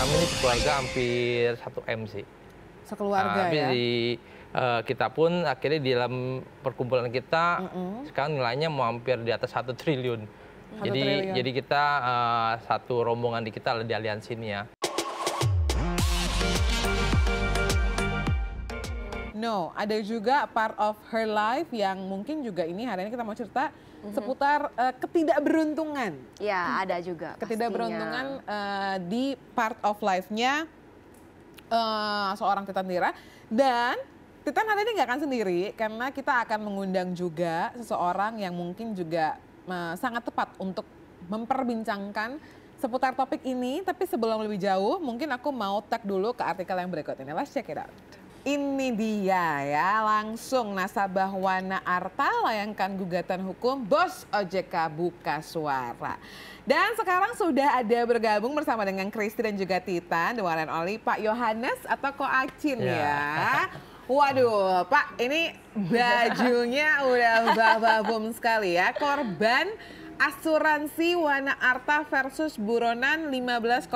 Kami ini keluarga hampir satu M sih. Sekeluarga nah, ya? Di, uh, kita pun akhirnya di dalam perkumpulan kita mm -hmm. sekarang nilainya mau hampir di atas satu triliun. Satu jadi triliun. jadi kita uh, satu rombongan di kita di aliansi ini ya. No, ada juga part of her life yang mungkin juga ini hari ini kita mau cerita hmm seputar uh, ketidakberuntungan. Ya, ada juga. Ketidakberuntungan uh, di part of life-nya uh, seorang Titan Dira dan Titan hari ini nggak akan sendiri karena kita akan mengundang juga seseorang yang mungkin juga uh, sangat tepat untuk memperbincangkan seputar topik ini. Tapi sebelum lebih jauh, mungkin aku mau tag dulu ke artikel yang berikut ini. Let's check it out. Ini dia ya, langsung nasabah Wana Arta layangkan gugatan hukum Bos OJK Buka Suara. Dan sekarang sudah ada bergabung bersama dengan Kristi dan juga Tita, The One and Pak Yohanes atau Ko Acin ya. ya. Waduh, Pak ini bajunya udah bababum sekali ya, korban asuransi Wana Arta versus Buronan 15,9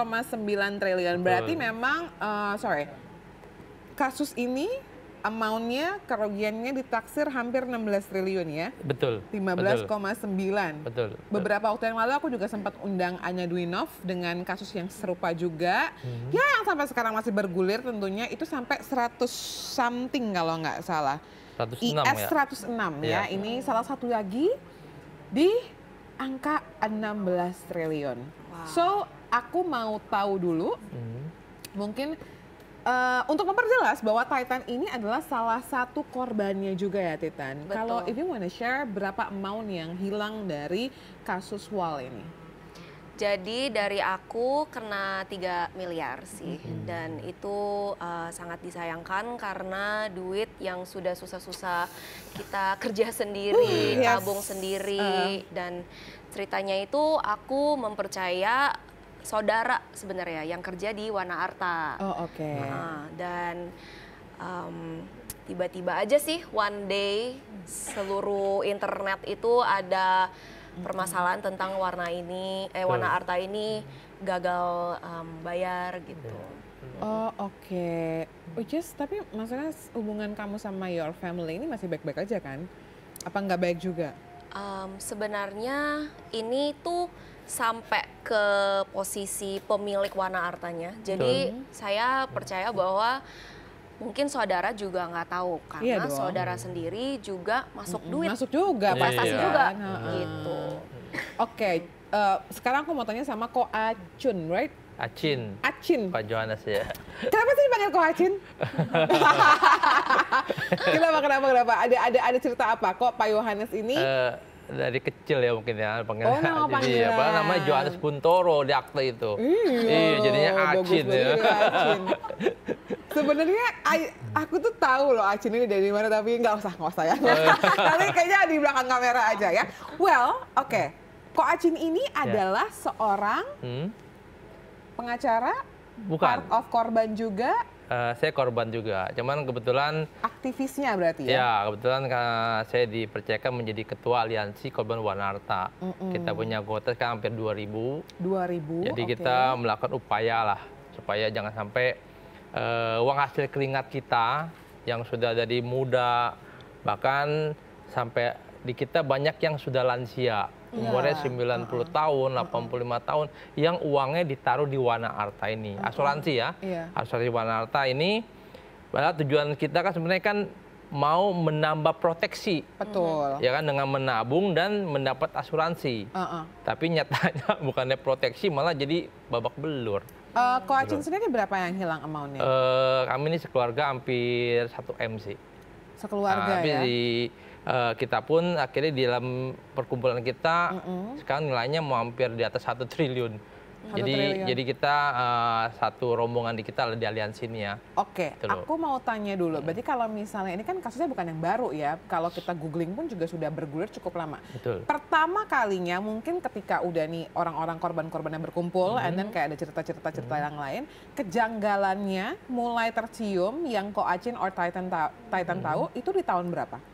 triliun. Berarti memang, uh, sorry, kasus ini amountnya kerugiannya ditaksir hampir 16 triliun ya. Betul. 15,9. Betul. Beberapa waktu yang lalu aku juga sempat undang Anya Dwinov dengan kasus yang serupa juga. Hmm. Ya yang sampai sekarang masih bergulir tentunya itu sampai 100 something kalau nggak salah. 106 IS ya. 106 ya. ya. Ini salah satu lagi di angka 16 triliun. Wow. So aku mau tahu dulu. Hmm. Mungkin Eh, untuk memperjelas bahwa Titan ini adalah salah satu korbannya juga ya Titan. Betul. Kalau if you wanna share berapa amount yang hilang dari kasus Wall ini? Jadi dari aku kena 3 miliar sih mm -hmm. dan itu uh, sangat disayangkan karena duit yang sudah susah-susah kita kerja sendiri, uh, yes. tabung sendiri uh. dan ceritanya itu aku mempercaya saudara sebenarnya yang kerja di Wana Arta. Oh oke. Okay. Nah, dan tiba tiba-tiba aja sih one day seluruh internet itu ada permasalahan tentang warna ini eh Wana arta ini gagal um, bayar gitu. Iya. Hmm. Oh oke, okay. which tapi maksudnya hubungan kamu sama your family ini masih baik-baik aja kan? Apa nggak baik juga? Um, sebenarnya ini tuh sampai ke posisi pemilik warna artanya. Jadi Betul. saya percaya bahwa mungkin saudara juga nggak tahu karena iya saudara sendiri juga masuk duit. Masuk juga, investasi iya. juga nah. gitu. Oke, okay. uh, eh, sekarang aku mau tanya sama Ko Acun, right? Acin. Acin. Pak Johannes ya. Kenapa sih dipanggil Ko Acin? kenapa kenapa kenapa? Ada ada ada cerita apa kok Pak Johannes ini? Uh, dari kecil ya mungkin ya pengen ya. oh, nama jadi iya, apa nama Johannes Puntoro di akte itu mm. iya jadinya oh, Acin ya iya, sebenarnya aku tuh tahu loh Acin ini dari mana tapi nggak usah nggak usah ya oh, iya. nanti kayaknya di belakang kamera aja ya well oke okay. kok Acin ini ya. adalah seorang hmm? pengacara bukan part of korban juga uh, saya korban juga. Cuman kebetulan aktivisnya berarti ya. Ya, kebetulan uh, saya dipercayakan menjadi ketua aliansi korban Wanarta. Mm -mm. Kita punya kuota sekarang hampir 2000. 2000. Jadi okay. kita melakukan upaya lah supaya jangan sampai uh, uang hasil keringat kita yang sudah dari muda bahkan sampai di kita banyak yang sudah lansia umurnya 90 iya. tahun, 85 tahun yang uangnya ditaruh di Wana Arta ini. Asuransi ya. Iya. Asuransi Wana Arta ini padahal tujuan kita kan sebenarnya kan mau menambah proteksi, betul, ya kan dengan menabung dan mendapat asuransi. Uh -uh. Tapi nyatanya bukannya proteksi malah jadi babak belur. Uh, Acin sendiri berapa yang hilang amountnya? Uh, kami ini sekeluarga hampir 1 m sih. Sekeluarga nah, ya? Di, uh, kita pun akhirnya di dalam perkumpulan kita mm -hmm. sekarang nilainya mau hampir di atas satu triliun. Satu jadi triliun. jadi kita uh, satu rombongan di kita di aliansi ini ya. Oke, gitu okay. aku mau tanya dulu. Berarti kalau misalnya ini kan kasusnya bukan yang baru ya. Kalau kita googling pun juga sudah bergulir cukup lama. Betul. Pertama kalinya mungkin ketika udah nih orang-orang korban-korban yang berkumpul, mm -hmm. and then kayak ada cerita-cerita cerita mm -hmm. yang lain, kejanggalannya mulai tercium yang Koacin or Titan ta Titan mm -hmm. tahu itu di tahun berapa?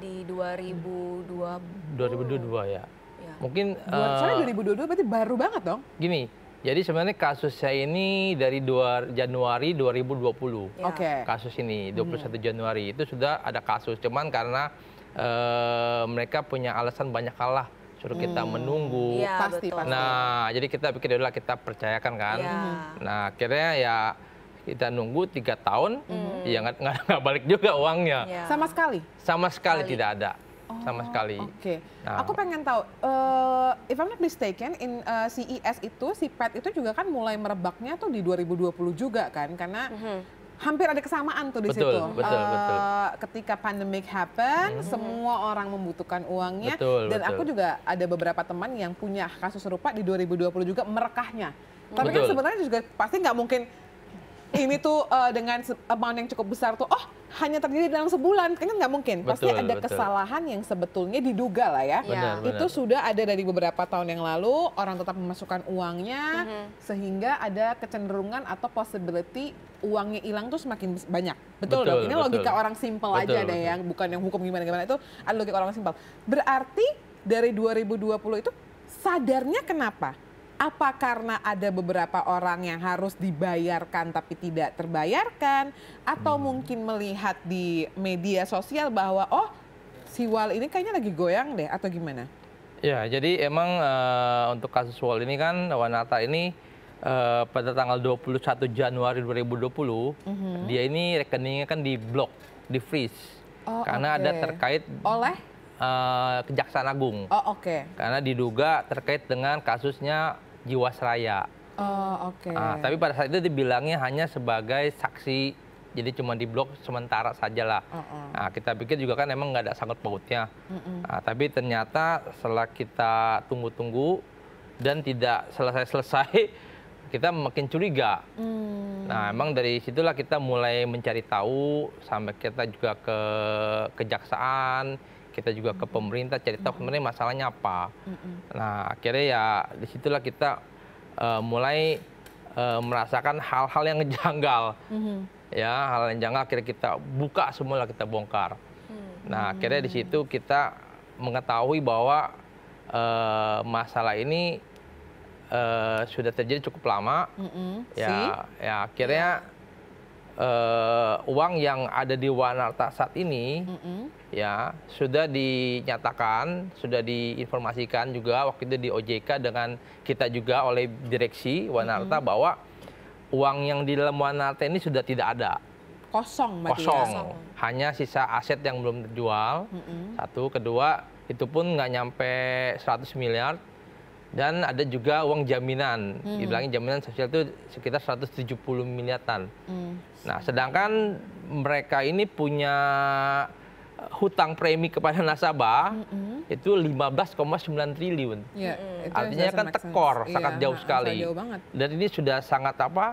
di 2020. 2022 ya. ya. Mungkin uh, saya 2022 berarti baru banget dong. Gini, jadi sebenarnya kasus saya ini dari 2 Januari 2020. Ya. Oke. Okay. Kasus ini 21 hmm. Januari itu sudah ada kasus, cuman karena uh, mereka punya alasan banyak kalah suruh kita hmm. menunggu. Ya, pasti, pasti. Nah, jadi kita pikir adalah kita percayakan kan. Ya. Nah, akhirnya ya kita nunggu tiga tahun mm. ya nggak balik juga uangnya yeah. sama sekali sama sekali, Kali. tidak ada oh, sama sekali oke okay. nah, aku pengen tahu uh, if I'm not mistaken in uh, eh, CES itu si pet itu juga kan mulai merebaknya tuh di 2020 juga kan karena mm -hmm hampir ada kesamaan tuh di betul, situ. Betul, uh, betul. Ketika pandemic happen, hmm. semua orang membutuhkan uangnya. Betul, dan betul. aku juga ada beberapa teman yang punya kasus serupa di 2020 juga merekahnya. Tapi kan betul. kan sebenarnya juga pasti nggak mungkin ini tuh uh, dengan amount yang cukup besar tuh, oh hanya terjadi dalam sebulan, kan nggak mungkin. Pasti ada betul. kesalahan yang sebetulnya diduga lah ya. Benar, Itu benar. sudah ada dari beberapa tahun yang lalu, orang tetap memasukkan uangnya, mm -hmm. sehingga ada kecenderungan atau possibility uangnya hilang tuh semakin banyak. Betul, betul dong? Ini betul. logika orang simpel aja deh yang bukan yang hukum gimana-gimana itu, ada logika orang simpel. Berarti dari 2020 itu sadarnya kenapa? apa karena ada beberapa orang yang harus dibayarkan tapi tidak terbayarkan atau hmm. mungkin melihat di media sosial bahwa oh siwal ini kayaknya lagi goyang deh atau gimana? Ya, jadi emang uh, untuk kasus Wal ini kan Wanata ini uh, pada tanggal 21 Januari 2020 mm -hmm. dia ini rekeningnya kan di blok, di freeze. Oh, karena okay. ada terkait oleh uh, Kejaksaan Agung. Oh, oke. Okay. Karena diduga terkait dengan kasusnya Jiwasraya. Oh, oke. Okay. Uh, tapi pada saat itu dibilangnya hanya sebagai saksi, jadi cuma di blok sementara sajalah. Uh -uh. Nah, kita pikir juga kan emang nggak ada sangkut pautnya. Uh -uh. Nah, tapi ternyata setelah kita tunggu-tunggu dan tidak selesai-selesai, kita makin curiga. Hmm. Nah, emang dari situlah kita mulai mencari tahu sampai kita juga ke kejaksaan kita juga ke pemerintah cari tahu sebenarnya masalahnya apa. Nah akhirnya ya disitulah kita uh, mulai uh, merasakan hal-hal yang janggal, mm-hmm. ya hal yang janggal akhirnya kita buka semula kita bongkar. Mm-hmm. Nah akhirnya di situ kita mengetahui bahwa uh, masalah ini uh, sudah terjadi cukup lama, ya ya akhirnya. Yeah uh, uang yang ada di Wanarta saat ini mm -hmm. ya sudah dinyatakan, sudah diinformasikan juga waktu itu di OJK dengan kita juga oleh direksi Wanarta mm -hmm. bahwa uang yang di dalam Wanarta ini sudah tidak ada. Kosong, ya? kosong. Ya. Hanya sisa aset yang belum terjual. Mm -hmm. Satu, kedua itu pun nggak nyampe 100 miliar dan ada juga uang jaminan. Hmm. Dibilangin jaminan sosial itu sekitar 170 miliaran. Hmm. Nah, sedangkan mereka ini punya eh, hutang premi kepada nasabah mm-hmm. itu 15,9 triliun. Yeah, mm-hmm. Artinya kan tekor sense. Iya, sangat yeah, jauh nah, nah, sekali. Jauh Dan ini sudah sangat apa?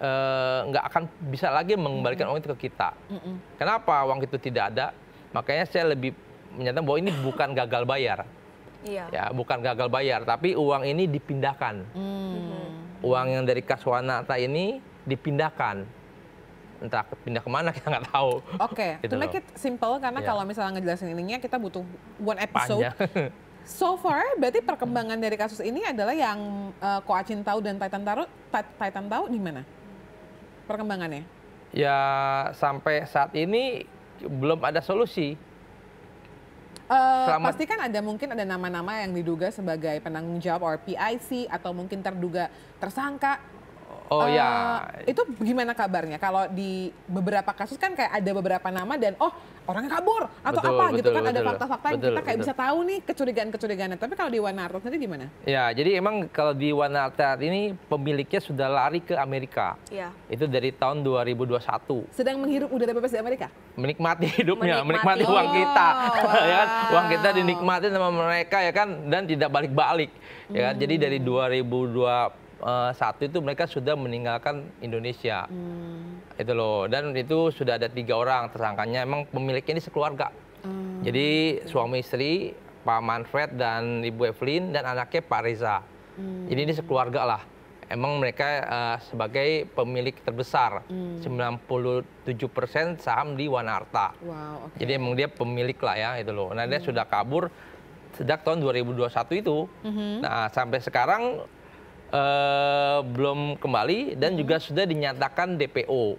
Eh, nggak uh, akan bisa lagi mengembalikan mm-hmm. uang itu ke kita. Mm-hmm. Kenapa uang itu tidak ada? Makanya saya lebih menyatakan bahwa ini bukan gagal bayar. Iya. Ya, bukan gagal bayar, tapi uang ini dipindahkan. Hmm. Uang yang dari Kaswanata ini dipindahkan entah pindah kemana kita nggak tahu. Oke, okay. gitu make it simple karena yeah. kalau misalnya ngejelasin ininya kita butuh one episode. so far berarti perkembangan dari kasus ini adalah yang uh, eh, Koacin tahu dan Titan tahu Titan tahu di mana perkembangannya? Ya sampai saat ini belum ada solusi Uh, Selamat. Pasti kan ada mungkin ada nama-nama yang diduga sebagai penanggung jawab or PIC atau mungkin terduga tersangka Oh uh, ya. Itu gimana kabarnya? Kalau di beberapa kasus kan kayak ada beberapa nama dan oh orangnya kabur atau betul, apa betul, gitu kan betul, ada fakta-fakta yang kita kayak betul. bisa tahu nih kecurigaan kecurigaan Tapi kalau di One Art nanti gimana? Ya, jadi emang kalau di One ini pemiliknya sudah lari ke Amerika. Iya. Itu dari tahun 2021. Sedang menghirup udara bebas di Amerika? Menikmati hidupnya, menikmati, menikmati uang oh, kita. Wow. ya kan? Uang kita dinikmati sama mereka ya kan dan tidak balik-balik. Ya kan? Hmm. Jadi dari 2002 Eh, satu itu mereka sudah meninggalkan Indonesia. Hmm. Itu loh. Dan itu sudah ada tiga orang tersangkanya. Emang pemiliknya ini sekeluarga. Hmm. Jadi suami istri Pak Manfred dan Ibu Evelyn dan anaknya Pak Riza. Hmm. Jadi ini sekeluarga lah. Emang mereka uh, sebagai pemilik terbesar, hmm. 97% saham di Wanarta. Wow, okay. Jadi emang dia pemilik lah ya itu loh. Nah hmm. dia sudah kabur sejak tahun 2021 itu. Mm -hmm. Nah sampai sekarang Eh, belum kembali dan juga sudah dinyatakan DPO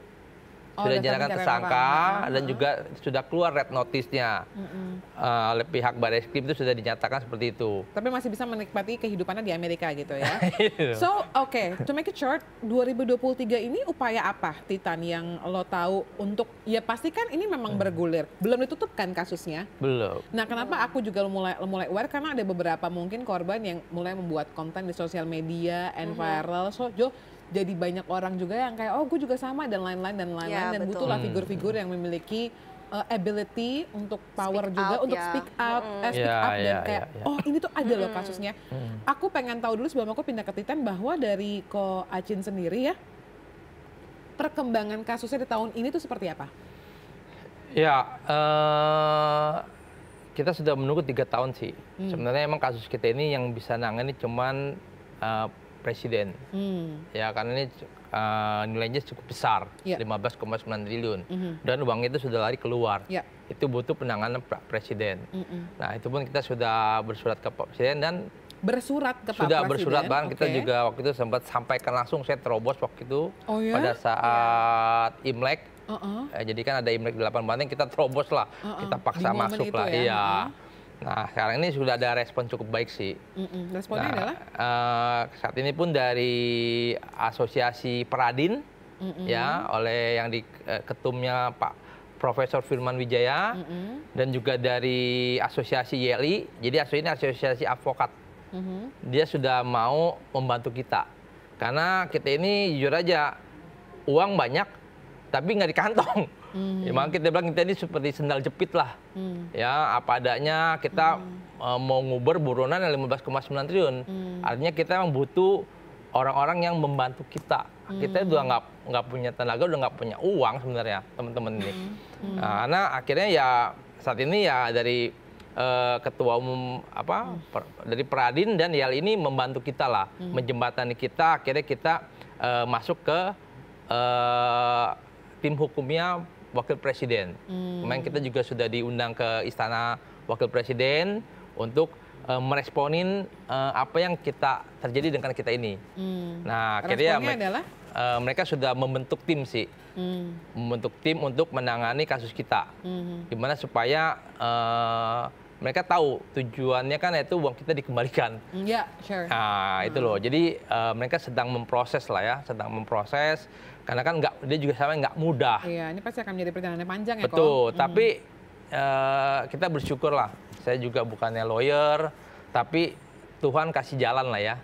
Oh, sudah dinyatakan tersangka dan juga sudah keluar red notice-nya. Mm -hmm. uh, oleh pihak Baris Krim itu sudah dinyatakan seperti itu. Tapi masih bisa menikmati kehidupannya di Amerika gitu ya. Iya. so, oke, okay, to make it short, 2023 ini upaya apa Titan yang lo tahu untuk ya pasti kan ini memang hmm. bergulir. Belum ditutupkan kasusnya? Belum. Nah, kenapa aku juga mulai mulai aware karena ada beberapa mungkin korban yang mulai membuat konten di sosial media and mm -hmm. viral. So, Jo jadi banyak orang juga yang kayak oh gue juga sama dan lain-lain dan lain-lain yeah, dan betul. butuhlah figur-figur yang memiliki uh, ability untuk power speak juga up, untuk yeah. speak up, mm. eh, speak yeah, up yeah, dan ya, kayak yeah, yeah. oh ini tuh ada loh kasusnya. Mm. Aku pengen tahu dulu sebelum aku pindah ke Titan bahwa dari Ko Acin sendiri ya perkembangan kasusnya di tahun ini tuh seperti apa? Ya, uh, kita sudah menunggu tiga tahun sih. Hmm. Sebenarnya emang kasus kita ini yang bisa nangani cuman uh, presiden. Hmm. Ya karena ini uh, nilainya cukup besar, yeah. Ya. 15,9 triliun. Mm -hmm. Dan uang itu sudah lari keluar. Yeah. Itu butuh penanganan Pak Presiden. Mm -hmm. Nah, itu pun kita sudah bersurat ke Pak Presiden dan bersurat ke Pak Sudah bersurat bahkan okay. kita juga waktu itu sempat sampaikan langsung saya terobos waktu itu oh, ya? pada saat yeah. Imlek. Uh -uh. Eh, jadi kan ada Imlek delapan banding kita terobos lah. Uh -uh. Kita paksa masuk lah. Ya. Iya. Uh -huh. Nah, sekarang ini sudah ada respon cukup baik sih. Mm-mm. Responnya nah, adalah? Uh, saat ini pun dari Asosiasi Peradin, Mm-mm. ya, oleh yang di uh, ketumnya Pak Profesor Firman Wijaya, Mm-mm. dan juga dari Asosiasi YELI, Jadi asosiasi ini Asosiasi Advokat. Mm-hmm. Dia sudah mau membantu kita. Karena kita ini jujur aja, uang banyak, tapi nggak di kantong. Hmm. Ya, makanya kita bilang kita ini seperti sendal jepit lah. Hmm. Ya, apa adanya kita hmm. uh, mau nguber buronan yang 15,9 triliun. Hmm. Artinya kita memang butuh orang-orang yang membantu kita. Hmm. Kita juga nggak nggak punya tenaga, udah nggak punya uang sebenarnya teman-teman ini. Hmm. Nah, hmm. Nah, karena akhirnya ya saat ini ya dari uh, ketua umum apa hmm. per, dari Pradin dan Yal ini membantu kita lah, hmm. menjembatani kita. Akhirnya kita uh, masuk ke uh, tim hukumnya wakil presiden. Hmm. Kemarin kita juga sudah diundang ke istana wakil presiden untuk uh, meresponin uh, apa yang kita terjadi dengan kita ini. Hmm. Nah, akhirnya me adalah? Uh, mereka sudah membentuk tim sih, hmm. membentuk tim untuk menangani kasus kita, hmm. gimana supaya uh, mereka tahu tujuannya kan itu uang kita dikembalikan. Hmm, ya, yeah, sure. Nah, hmm. itu loh. Jadi uh, mereka sedang memproses lah ya, sedang memproses karena kan nggak dia juga sama nggak mudah. Iya, ini pasti akan menjadi perjalanan panjang ya. Betul, kok. Hmm. tapi hmm. uh, kita bersyukur lah. Saya juga bukannya lawyer, tapi Tuhan kasih jalan lah ya.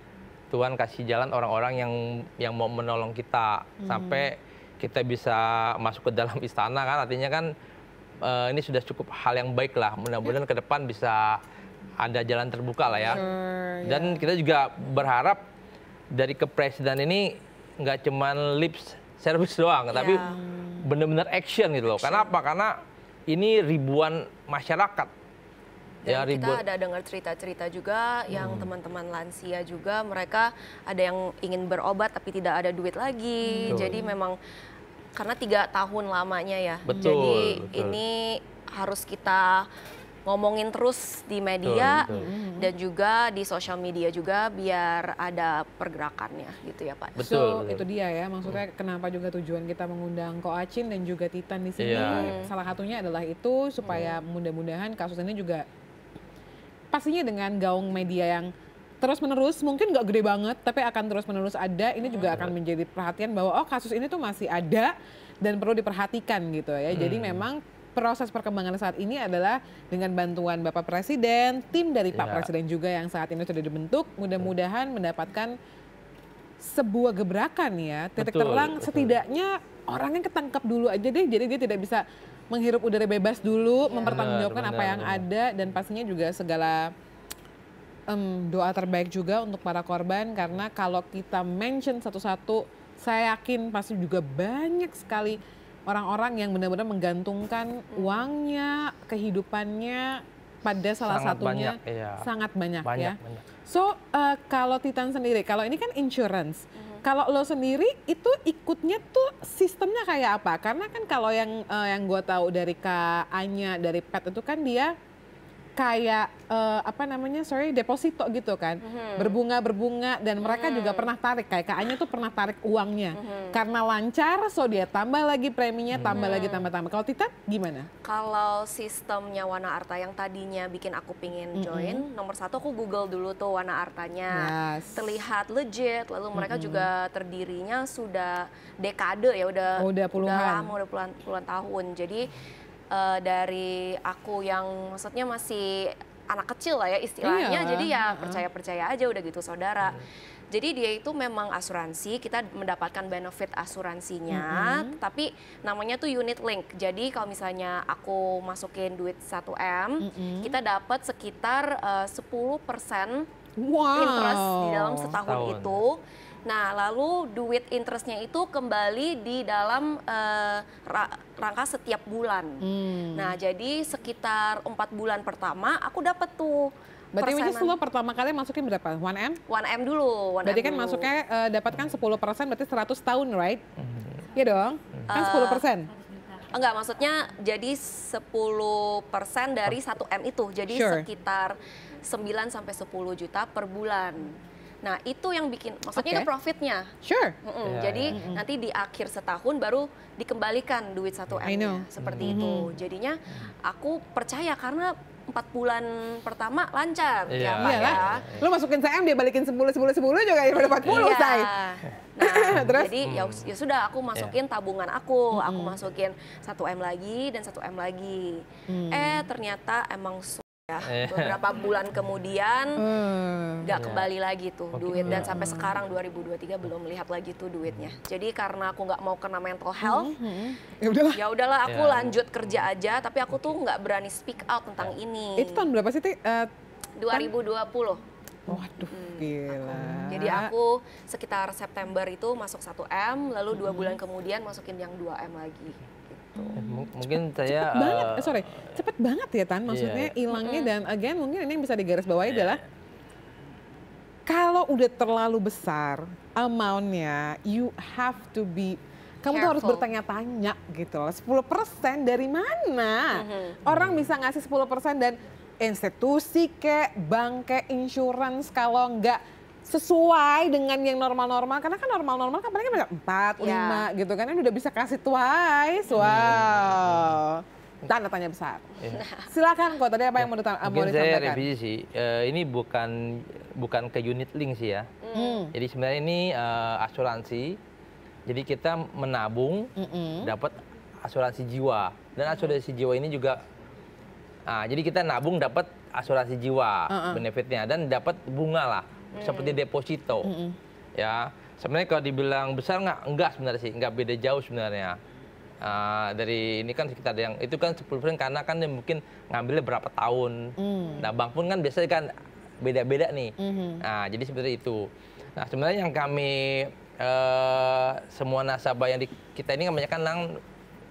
Tuhan kasih jalan orang-orang yang yang mau menolong kita hmm. sampai kita bisa masuk ke dalam istana kan artinya kan uh, ini sudah cukup hal yang baik lah mudah-mudahan iya. ke depan bisa ada jalan terbuka lah ya sure, dan iya. kita juga berharap dari kepresiden ini nggak cuman lips servis doang, tapi ya. benar-benar action gitu loh. Kenapa? Karena apa? Karena ini ribuan masyarakat ya, dan ya, ribut. kita ada dengar cerita-cerita juga yang hmm. teman-teman lansia juga mereka ada yang ingin berobat tapi tidak ada duit lagi. Hmm. Jadi memang karena tiga tahun lamanya ya. Betul. Jadi betul. ini harus kita ngomongin terus di media betul, betul. Mm-hmm. dan juga di sosial media juga biar ada pergerakannya gitu ya Pak. Betul. So, betul. itu dia ya maksudnya hmm. kenapa juga tujuan kita mengundang Ko Acin dan juga Titan di sini yeah. salah satunya adalah itu supaya hmm. mudah-mudahan kasus ini juga pastinya dengan gaung media yang terus menerus mungkin nggak gede banget tapi akan terus menerus ada ini mm-hmm. juga akan menjadi perhatian bahwa oh kasus ini tuh masih ada dan perlu diperhatikan gitu ya. Hmm. Jadi mm-hmm. memang proses perkembangan saat ini adalah dengan bantuan Bapak Presiden, tim dari Pak ya. Presiden juga yang saat ini sudah dibentuk, mudah-mudahan mendapatkan sebuah gebrakan ya, titik betul, terang betul. setidaknya orangnya ketangkap dulu aja deh, jadi dia tidak bisa menghirup udara bebas dulu, ya. mempertanggungjawabkan benar, apa yang benar. ada dan pastinya juga segala um, doa terbaik juga untuk para korban karena kalau kita mention satu-satu, saya yakin pasti juga banyak sekali orang-orang yang benar-benar menggantungkan uangnya, kehidupannya pada salah sangat satunya banyak, iya. sangat banyak, banyak ya. Banyak. So uh, kalau Titan sendiri, kalau ini kan insurance. Mm -hmm. Kalau lo sendiri itu ikutnya tuh sistemnya kayak apa? Karena kan kalau yang uh, yang gue tahu dari Kak Anya dari Pet itu kan dia kayak uh, apa namanya sorry deposito gitu kan mm-hmm. berbunga berbunga dan mereka mm-hmm. juga mhm. pernah tarik kayak kayaknya tuh pernah tarik uangnya mm-hmm. karena lancar so dia tambah lagi preminya mm-hmm. tambah lagi tambah tambah kalau Tita gimana kalau sistemnya Wana Arta yang tadinya bikin aku pingin mhm. join mm-hmm. nomor satu aku google dulu tuh Wana Artanya yes. terlihat legit lalu mereka mm-hmm. juga terdirinya sudah dekade ya udah oh, udah puluhan udah udah puluhan puluhan tahun jadi uh, dari aku yang maksudnya masih anak kecil lah ya istilahnya. Iya. Jadi ya percaya-percaya aja udah gitu saudara. Hmm. Jadi dia itu memang asuransi, kita mendapatkan benefit asuransinya, mm -hmm. tapi namanya tuh unit link. Jadi kalau misalnya aku masukin duit 1M, -hmm. kita dapat sekitar eh, uh, 10% wow. interest di dalam setahun, setahun. itu. Nah, lalu duit interestnya itu kembali di dalam uh, ra rangka setiap bulan. Hmm. Nah, jadi sekitar empat bulan pertama aku dapat tuh Berarti persenan. which is pertama kali masukin berapa? 1M? 1M dulu. 1M berarti kan dulu. masuknya uh, dapatkan 10 berarti 100 tahun, right? Hmm. Iya dong? Kan 10 eh, Uh, enggak, maksudnya jadi 10 dari 1M itu. Jadi sure. sekitar 9 sampai 10 juta per bulan. Nah itu yang bikin, maksudnya okay. itu profitnya. Sure. Mm -mm. Iya, yeah. Jadi mm nanti di akhir setahun baru dikembalikan duit satu m seperti mm -hmm. itu. Mm-hmm. Jadinya aku percaya karena empat bulan pertama lancar yeah. ya Pak iya yeah. ya. Lu masukin CM dia balikin 10 10 10 juga ya empat puluh yeah. say. Nah, Terus? jadi ya, ya sudah aku masukin yeah. tabungan aku, hmm. aku mm-hmm. masukin satu M lagi dan satu M lagi. Hmm. Eh ternyata emang ya eh. beberapa bulan kemudian hmm. nggak hmm, kembali lagi tuh Mungkin duit dan hmm. sampai sekarang 2023 belum melihat lagi tuh duitnya jadi karena aku nggak mau kena mental hmm. health hmm. ya udahlah ya udahlah aku ya. lanjut kerja aja tapi aku tuh nggak berani speak out tentang ya. ini itu tahun berapa sih eh, uh, 2020 Waduh, hmm, gila. Aku. Jadi aku sekitar September itu masuk 1M, lalu dua bulan kemudian masukin yang 2M lagi gitu. Eh, M mungkin saya cepet uh, banget, eh, sorry, cepet banget ya Tan, maksudnya iya. hilangnya iya. dan again mungkin ini yang bisa digaris bawahi yeah. adalah kalau udah terlalu besar amountnya, you have to be kamu Careful. tuh harus bertanya-tanya gitu loh. 10% dari mana? Mm -hmm. Orang bisa ngasih 10% dan institusi kek, bank kek, insurance kalau enggak sesuai dengan yang normal-normal karena kan normal-normal kan paling kan empat iya. lima gitu kan ini udah bisa kasih twice iya, iya, wow tanda tanya besar. Yeah. Silakan kok tadi apa yang mau ditanyakan? Mungkin saya revisi sih. Uh, ini bukan bukan ke unit link sih ya. Mm. Jadi sebenarnya ini uh, asuransi. Jadi kita menabung mm -mm. dapat asuransi jiwa dan asuransi jiwa ini juga Nah, jadi kita nabung dapat asuransi jiwa uh -uh. benefitnya dan dapat bunga lah. Hmm. seperti deposito. hmm Ya, sebenarnya kalau dibilang besar nggak, enggak sebenarnya sih, nggak beda jauh sebenarnya. Uh, dari ini kan sekitar yang itu kan 10% karena kan mungkin ngambilnya berapa tahun. Mm. Nah, bank pun kan biasanya kan beda-beda nih. hmm Nah, jadi seperti itu. Nah, sebenarnya yang kami uh, semua nasabah yang di, kita ini kan kebanyakan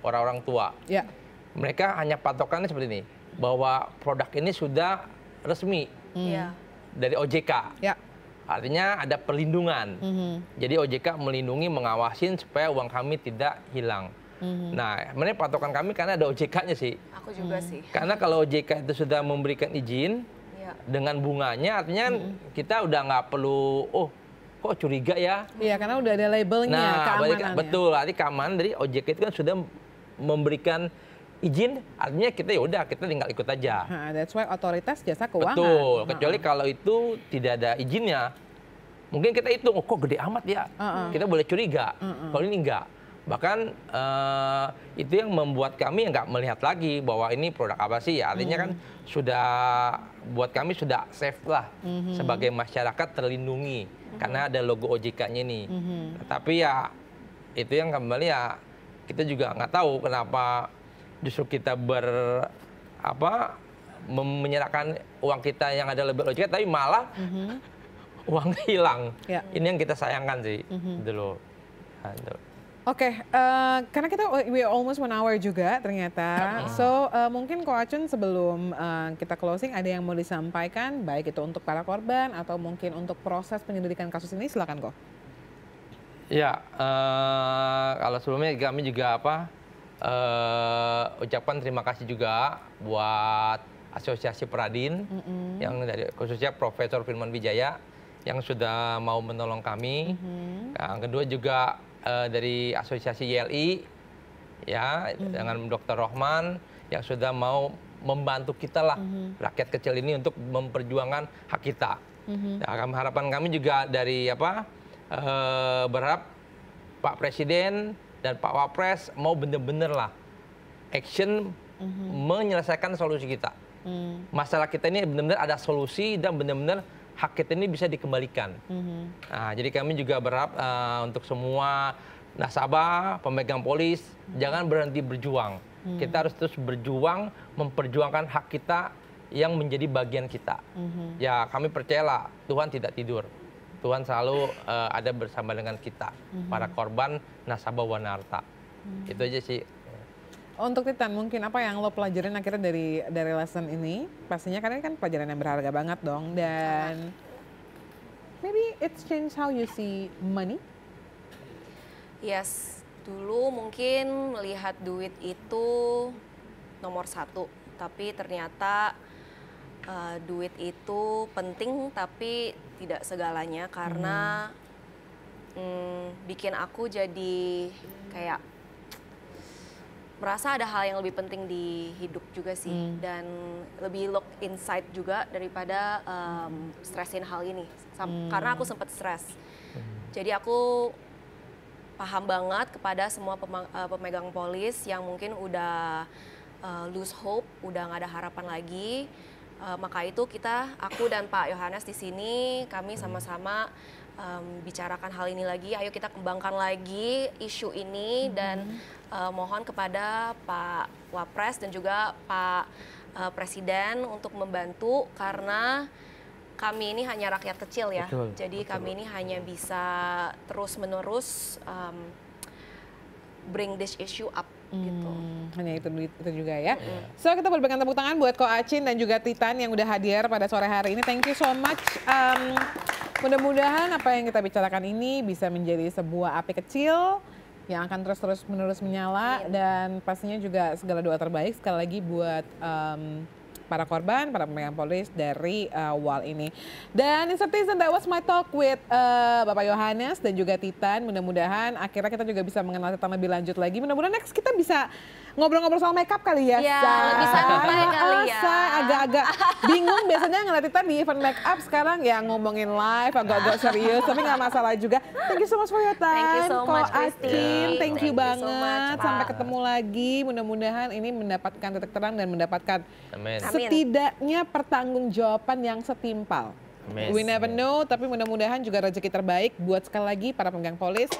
orang-orang tua. Yeah. Mereka hanya patokannya seperti ini bahwa produk ini sudah resmi. Mm. Yeah. Dari OJK. Yeah Artinya ada perlindungan. Mm -hmm. Jadi OJK melindungi, mengawasin supaya uang kami tidak hilang. Mm-hmm. Nah, sebenarnya patokan kami karena ada OJK-nya sih. Aku juga mm-hmm. sih. Karena kalau OJK itu sudah memberikan izin ya. dengan bunganya, artinya mm-hmm. kita udah nggak perlu, oh kok curiga ya? Iya, karena udah ada labelnya, nah, keamanannya. Betul, arti keamanan dari OJK itu kan sudah memberikan izin artinya kita ya udah kita tinggal ikut aja. Ha, that's why otoritas jasa keuangan. Betul, kecuali kalau itu tidak ada izinnya mungkin kita hitung oh, kok gede amat ya. Uh -uh. Kita boleh curiga. Uh -uh. Kalau ini enggak. Bahkan uh, itu yang membuat kami enggak melihat lagi bahwa ini produk apa sih ya. Artinya uh-huh. kan hmm. sudah buat kami sudah safe lah uh-huh. sebagai masyarakat terlindungi uh-huh. karena ada logo OJK-nya ini. Uh-huh. Tapi ya itu yang kembali ya kita juga nggak tahu kenapa justru kita ber apa menyerahkan uang kita yang ada lebih banyak tapi malah mm -hmm. uang hilang. ya. Ini yang kita sayangkan sih. Mm -hmm. Dulu. Oke, okay, uh, eh, karena kita we almost one hour juga ternyata. Mm-hmm. So uh, mungkin Ko sebelum uh, kita closing ada yang mau disampaikan baik itu untuk para korban atau mungkin untuk proses penyelidikan kasus ini silakan kok. Ya, uh, kalau sebelumnya kami juga apa uh, eh, ucapan terima kasih juga buat Asosiasi Peradin mm -hmm. yang dari khususnya Profesor Firman Wijaya yang sudah mau menolong kami. Mm -hmm. Yang kedua juga uh, dari Asosiasi YLI ya mm -hmm. dengan Dr. Rohman yang sudah mau membantu kita lah mm -hmm. rakyat kecil ini untuk memperjuangkan hak kita. Mm -hmm. nah, harapan kami juga dari apa uh, berharap Pak Presiden dan Pak Wapres mau benar-benar lah action mm-hmm. menyelesaikan solusi kita. Mm. Masalah kita ini benar-benar ada solusi dan benar-benar hak kita ini bisa dikembalikan. Mm-hmm. Nah, jadi kami juga berharap uh, untuk semua nasabah, pemegang polis, mm jangan berhenti berjuang. mm Kita harus terus berjuang memperjuangkan hak kita yang menjadi bagian kita. Mm-hmm. Ya kami percayalah Tuhan tidak tidur. Tuhan selalu uh, ada bersama dengan kita, mm-hmm. para korban nasabah Wanarta. Mm-hmm. Itu aja sih. Untuk Titan, mungkin apa yang lo pelajarin akhirnya dari dari lesson ini? Pastinya karena ini kan pelajaran yang berharga banget dong dan maybe it's change how you see money. Yes, dulu mungkin melihat duit itu nomor satu, tapi ternyata uh, duit itu penting tapi tidak segalanya karena hmm. Hmm, bikin aku jadi kayak merasa ada hal yang lebih penting di hidup juga sih hmm. dan lebih look inside juga daripada um, stressin hal ini Sam hmm. karena aku sempat stres hmm. jadi aku paham banget kepada semua eh, pemegang polis yang mungkin udah uh, lose hope udah nggak ada harapan lagi Uh, maka itu kita, aku dan Pak Yohanes di sini, kami sama-sama um, bicarakan hal ini lagi. Ayo kita kembangkan lagi isu ini mm -hmm. dan uh, mohon kepada Pak Wapres dan juga Pak uh, Presiden untuk membantu karena kami ini hanya rakyat kecil ya. Betul, Jadi betul. kami ini hanya bisa terus menerus um, bring this issue up Gitu. Hmm, hanya itu itu juga ya. Yeah. So kita berikan tepuk tangan buat Ko Acin dan juga Titan yang udah hadir pada sore hari ini. Thank you so much. Um, mudah-mudahan apa yang kita bicarakan ini bisa menjadi sebuah api kecil yang akan terus-terus menerus menyala yeah. dan pastinya juga segala doa terbaik sekali lagi buat um, para korban, para pemegang polis dari uh, wall ini. Dan citizen that was my talk with uh, Bapak Yohanes dan juga Titan. Mudah-mudahan akhirnya kita juga bisa mengenal Titan lebih lanjut lagi. Mudah-mudahan next kita bisa ngobrol-ngobrol soal makeup kali ya. Iya, lebih santai ya kali ah, ya. agak-agak bingung biasanya ngeliat kita di event makeup sekarang ya ngomongin live agak-agak serius tapi nggak masalah juga. Thank you so much for your time. Thank you so much, Christine. Thank, Thank you banget. You so much, Sampai ketemu lagi. Mudah-mudahan ini mendapatkan titik terang dan mendapatkan Amen. setidaknya pertanggungjawaban yang setimpal. Amen. We never know, tapi mudah-mudahan juga rezeki terbaik buat sekali lagi para pemegang polis.